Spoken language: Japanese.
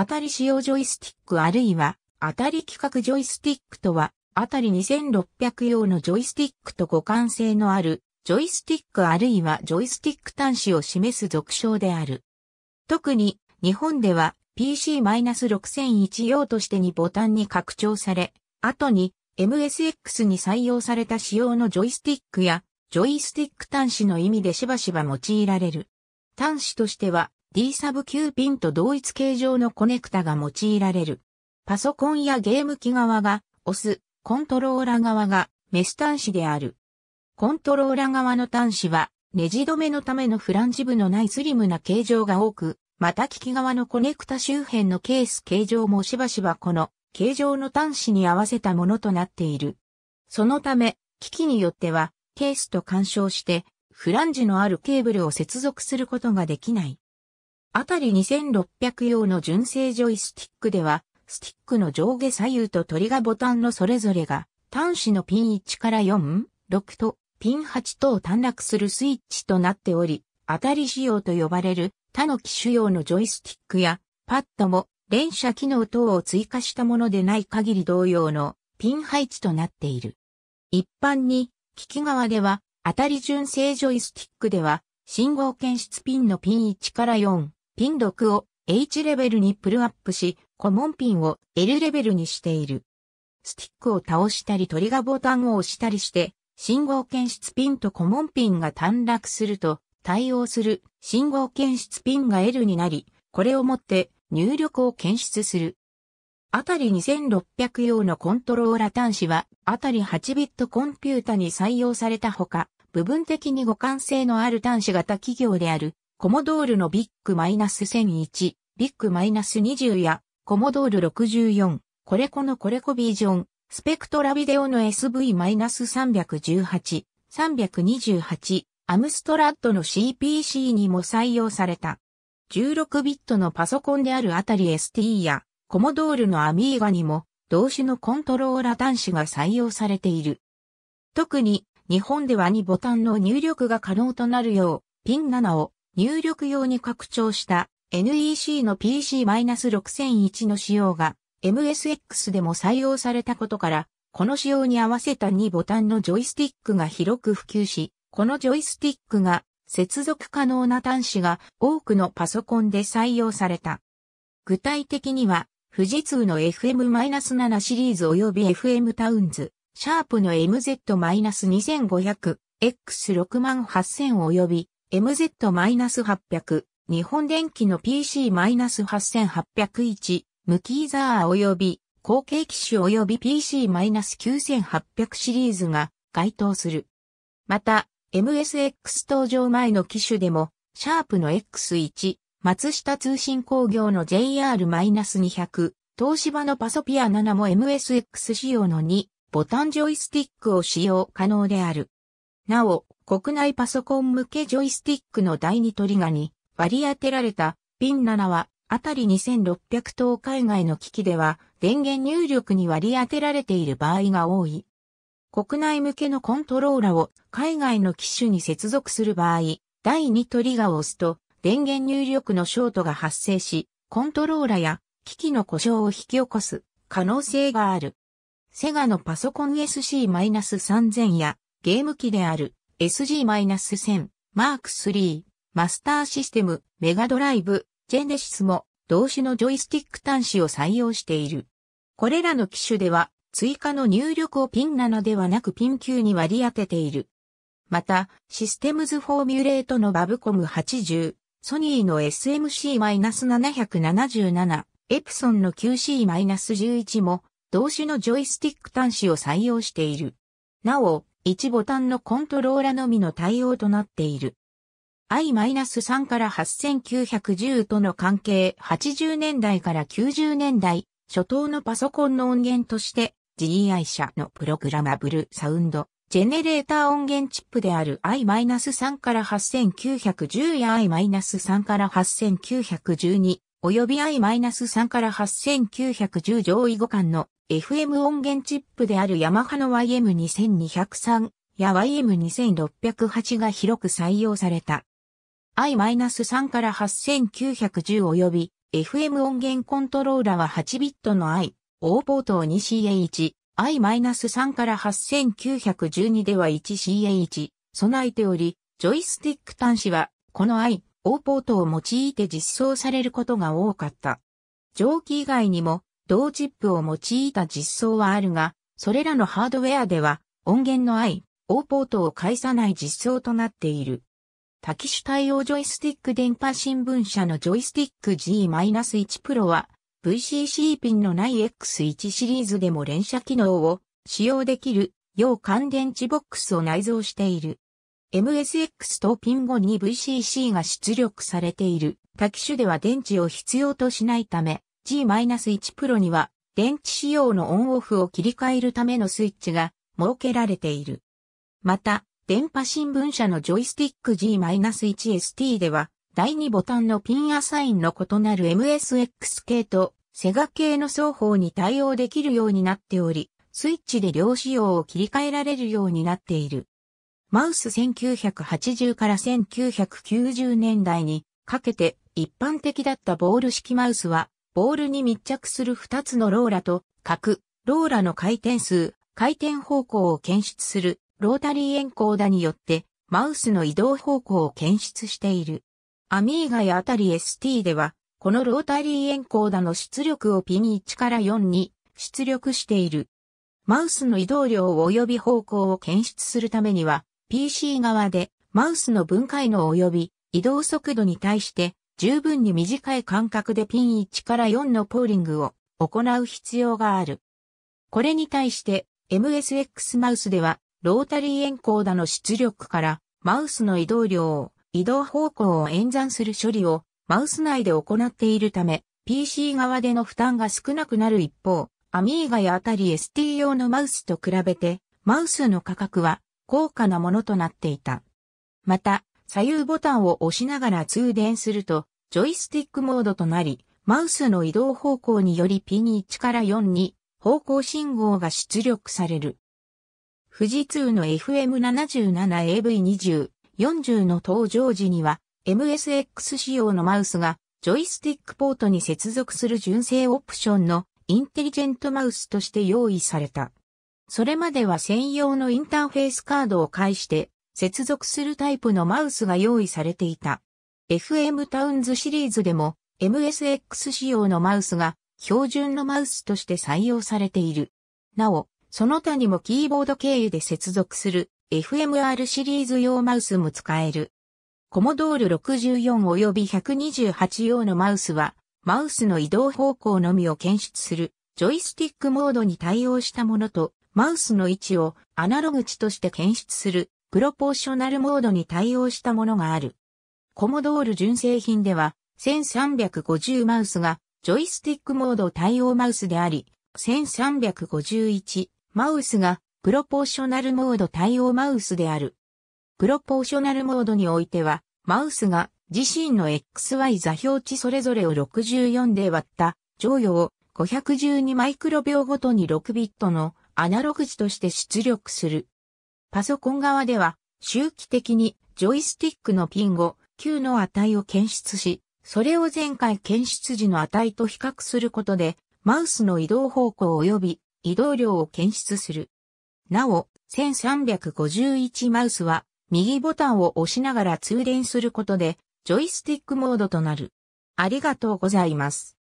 当たり使用ジョイスティックあるいは、当たり規格ジョイスティックとは、当たり2600用のジョイスティックと互換性のある、ジョイスティックあるいはジョイスティック端子を示す俗称である。特に、日本では PC-6001 用としてにボタンに拡張され、後に MSX に採用された仕様のジョイスティックや、ジョイスティック端子の意味でしばしば用いられる。端子としては、D サブ9ピンと同一形状のコネクタが用いられる。パソコンやゲーム機側が、オス、コントローラ側が、メス端子である。コントローラ側の端子は、ネジ止めのためのフランジ部のないスリムな形状が多く、また機器側のコネクタ周辺のケース形状もしばしばこの形状の端子に合わせたものとなっている。そのため、機器によってはケースと干渉してフランジのあるケーブルを接続することができない。あたり2600用の純正ジョイスティックでは、スティックの上下左右とトリガーボタンのそれぞれが、端子のピン1から4、6と、ピン8等短絡するスイッチとなっており、当たり仕様と呼ばれる他の機種用のジョイスティックやパッドも連射機能等を追加したものでない限り同様のピン配置となっている。一般に、機器側では、当たり純正ジョイスティックでは、信号検出ピンのピン1から4、ピン6を H レベルにプルアップし、コモンピンを L レベルにしている。スティックを倒したりトリガーボタンを押したりして、信号検出ピンとコモンピンが短絡すると、対応する信号検出ピンが L になり、これをもって入力を検出する。あたり2600用のコントローラ端子は、あたり8ビットコンピュータに採用されたほか、部分的に互換性のある端子型企業であるコモドールのビッグマイナス1001、ビッグマイナス20や、コモドール64、コレコのコレコビジョン、スペクトラビデオの SV-318、328、アムストラッドの CPC にも採用された。16ビットのパソコンであるあたり ST や、コモドールのアミーガにも、同種のコントローラ端子が採用されている。特に、日本では2ボタンの入力が可能となるよう、ピン7を入力用に拡張した NEC の PC-6001 の仕様が MSX でも採用されたことから、この仕様に合わせた2ボタンのジョイスティックが広く普及し、このジョイスティックが接続可能な端子が多くのパソコンで採用された。具体的には、富士通の FM-7 シリーズ及び FM タウンズ、シャープの MZ-2500、X68000 及び MZ-800、日本電機の PC-8801、無キーザー及び後継機種及び PC-9800 シリーズが該当する。また、MSX 登場前の機種でも、シャープの X1、松下通信工業の JR-200、東芝のパソピア7も MSX 仕様の2、ボタンジョイスティックを使用可能である。なお、国内パソコン向けジョイスティックの第二トリガに割り当てられたピン7はあたり2600等海外の機器では電源入力に割り当てられている場合が多い。国内向けのコントローラを海外の機種に接続する場合、第2トリガーを押すと電源入力のショートが発生し、コントローラや機器の故障を引き起こす可能性がある。セガのパソコン SC-3000 やゲーム機である SG-1000、マーク3、マスターシステム、メガドライブ、ジェネシスも同種のジョイスティック端子を採用している。これらの機種では追加の入力をピンなのではなくピン級に割り当てている。また、システムズフォーミュレートのバブコム80、ソニーの SMC-777、エプソンの QC-11 も同種のジョイスティック端子を採用している。なお、1ボタンのコントローラのみの対応となっている。i-3 から8910との関係80年代から90年代初頭のパソコンの音源として g i 社のプログラマブルサウンドジェネレーター音源チップである i-3 から8910や i-3 から8912および i-3 から8910上位互換の FM 音源チップであるヤマハの YM2203 や YM2608 が広く採用された。i-3 から8910よび FM 音源コントローラは8ビットの i、O ポートを 2CA1、i-3 から8912では 1CA1、備えており、ジョイスティック端子は、この i、オーポートを用いて実装されることが多かった。蒸気以外にも、同チップを用いた実装はあるが、それらのハードウェアでは、音源の i、オーポートを介さない実装となっている。多機種対応ジョイスティック電波新聞社のジョイスティック G-1 Pro は VCC ピンのない X1 シリーズでも連射機能を使用できる要乾電池ボックスを内蔵している。MSX とピン後に VCC が出力されている。多機種では電池を必要としないため、G-1 Pro には電池仕様のオンオフを切り替えるためのスイッチが設けられている。また、電波新聞社のジョイスティック G-1ST では、第2ボタンのピンアサインの異なる MSX 系とセガ系の双方に対応できるようになっており、スイッチで両仕様を切り替えられるようになっている。マウス1980から1990年代にかけて一般的だったボール式マウスは、ボールに密着する2つのローラと、角、ローラの回転数、回転方向を検出するロータリーエンコーダによって、マウスの移動方向を検出している。アミーガやアタリ ST では、このロータリーエンコーダの出力をピン1から4に出力している。マウスの移動量及び方向を検出するためには、PC 側でマウスの分解能及び移動速度に対して十分に短い間隔でピン1から4のポーリングを行う必要がある。これに対して MSX マウスではロータリーエンコーダの出力からマウスの移動量を移動方向を演算する処理をマウス内で行っているため PC 側での負担が少なくなる一方、アミーガやあたり ST 用のマウスと比べてマウスの価格は高価なものとなっていた。また、左右ボタンを押しながら通電すると、ジョイスティックモードとなり、マウスの移動方向によりピン1から4に方向信号が出力される。富士通の FM77AV20、40の登場時には MSX 仕様のマウスがジョイスティックポートに接続する純正オプションのインテリジェントマウスとして用意された。それまでは専用のインターフェースカードを介して接続するタイプのマウスが用意されていた。FM タウンズシリーズでも MSX 仕様のマウスが標準のマウスとして採用されている。なお、その他にもキーボード経由で接続する FMR シリーズ用マウスも使える。コモドール64及び128用のマウスは、マウスの移動方向のみを検出するジョイスティックモードに対応したものとマウスの位置をアナログ値として検出するプロポーショナルモードに対応したものがある。コモドール純正品では1350マウスがジョイスティックモード対応マウスであり、1351マウスがプロポーショナルモード対応マウスである。プロポーショナルモードにおいては、マウスが自身の XY 座標値それぞれを64で割った、乗与を512マイクロ秒ごとに6ビットのアナログ時として出力する。パソコン側では、周期的にジョイスティックのピンを Q の値を検出し、それを前回検出時の値と比較することで、マウスの移動方向及び移動量を検出する。なお、1351マウスは、右ボタンを押しながら通電することで、ジョイスティックモードとなる。ありがとうございます。